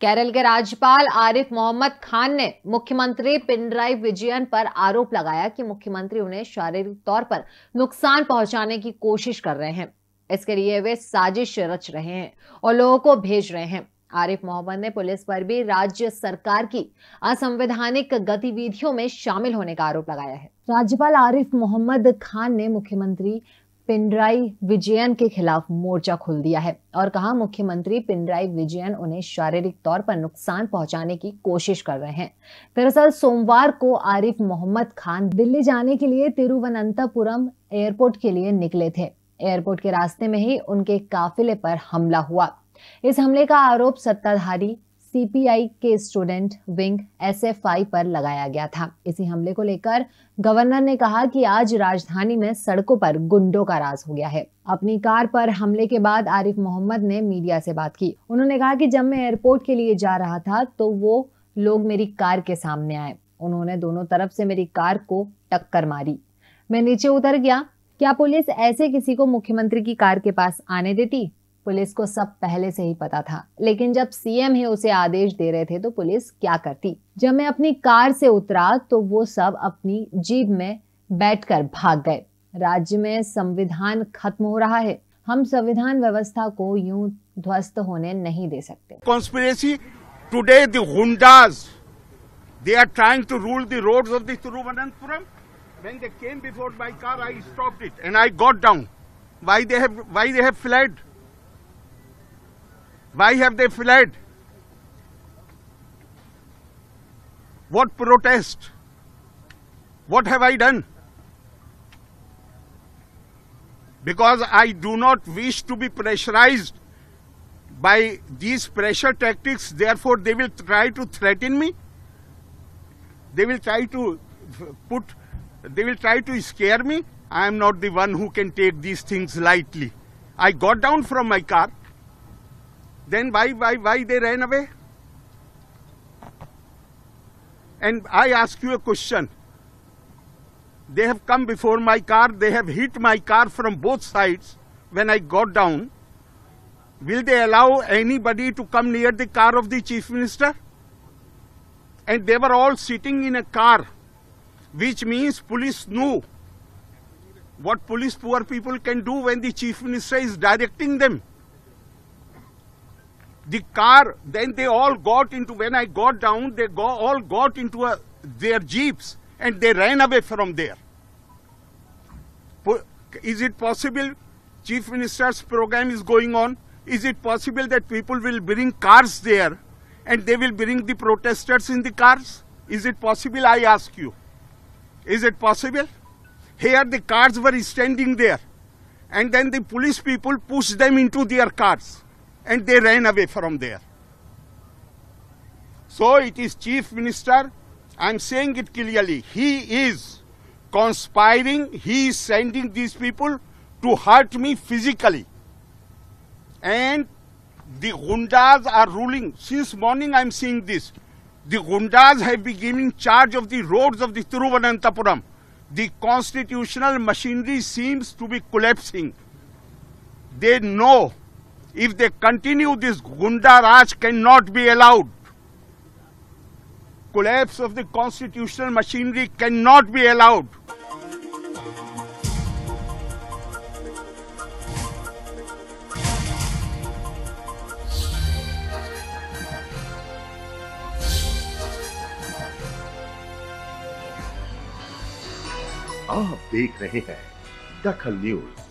केरल के राज्यपाल आरिफ मोहम्मद खान ने मुख्यमंत्री पिनराई विजयन पर आरोप लगाया कि मुख्यमंत्री उन्हें शारीरिक तौर पर नुकसान पहुंचाने की कोशिश कर रहे हैं इसके लिए वे साजिश रच रहे हैं और लोगों को भेज रहे हैं आरिफ मोहम्मद ने पुलिस पर भी राज्य सरकार की असंवैधानिक गतिविधियों में शामिल होने का आरोप लगाया है राज्यपाल आरिफ मोहम्मद खान ने मुख्यमंत्री पिनराई विजयन के खिलाफ मोर्चा खोल दिया है और कहा मुख्यमंत्री पिनराई विजयन उन्हें शारीरिक तौर पर नुकसान पहुंचाने की कोशिश कर रहे हैं दरअसल सोमवार को आरिफ मोहम्मद खान दिल्ली जाने के लिए तिरुवनंतपुरम एयरपोर्ट के लिए निकले थे एयरपोर्ट के रास्ते में ही उनके काफिले पर हमला हुआ इस हमले का आरोप सत्ताधारी सीपीआई के स्टूडेंट विंग एसएफआई पर लगाया गया था इसी हमले को लेकर गवर्नर ने कहा कि आज राजधानी में सड़कों पर गुंडों का राज हो गया है अपनी कार पर हमले के बाद आरिफ मोहम्मद ने मीडिया से बात की उन्होंने कहा कि जब मैं एयरपोर्ट के लिए जा रहा था तो वो लोग मेरी कार के सामने आए उन्होंने दोनों तरफ से मेरी कार को टक्कर मारी मैं नीचे उतर गया क्या पुलिस ऐसे किसी को मुख्यमंत्री की कार के पास आने देती पुलिस को सब पहले से ही पता था लेकिन जब सीएम ही उसे आदेश दे रहे थे तो पुलिस क्या करती जब मैं अपनी कार से उतरा तो वो सब अपनी जीप में बैठकर भाग गए राज्य में संविधान खत्म हो रहा है हम संविधान व्यवस्था को यूं ध्वस्त होने नहीं दे सकते कॉन्स्पिरेसी टुडे दुंडाज they are trying to rule the roads of the Thiruvananthapuram when they came before my car I stopped it and I got down why they have why they have fled Why have they fled? What protest? What have I done? Because I do not wish to be pressurized by these pressure tactics, therefore they will try to threaten me. They will try to put, they will try to scare me. I am not the one who can take these things lightly. I got down from my car then why, why, why they ran away? And I ask you a question. They have come before my car, they have hit my car from both sides when I got down. Will they allow anybody to come near the car of the chief minister? And they were all sitting in a car, which means police knew what police poor people can do when the chief minister is directing them the car, then they all got into, when I got down, they go, all got into a, their jeeps and they ran away from there. Is it possible Chief Minister's program is going on? Is it possible that people will bring cars there and they will bring the protesters in the cars? Is it possible, I ask you? Is it possible? Here the cars were standing there and then the police people pushed them into their cars and they ran away from there. So it is chief minister, I am saying it clearly, he is conspiring, he is sending these people to hurt me physically. And the Gundas are ruling. Since morning I am seeing this. The Gundas have been given charge of the roads of the Thiruvananthapuram. The constitutional machinery seems to be collapsing. They know If they continue, this Gunda Raj cannot be allowed. Collapse of the constitutional machinery cannot be allowed. आप देख रहे हैं दखल news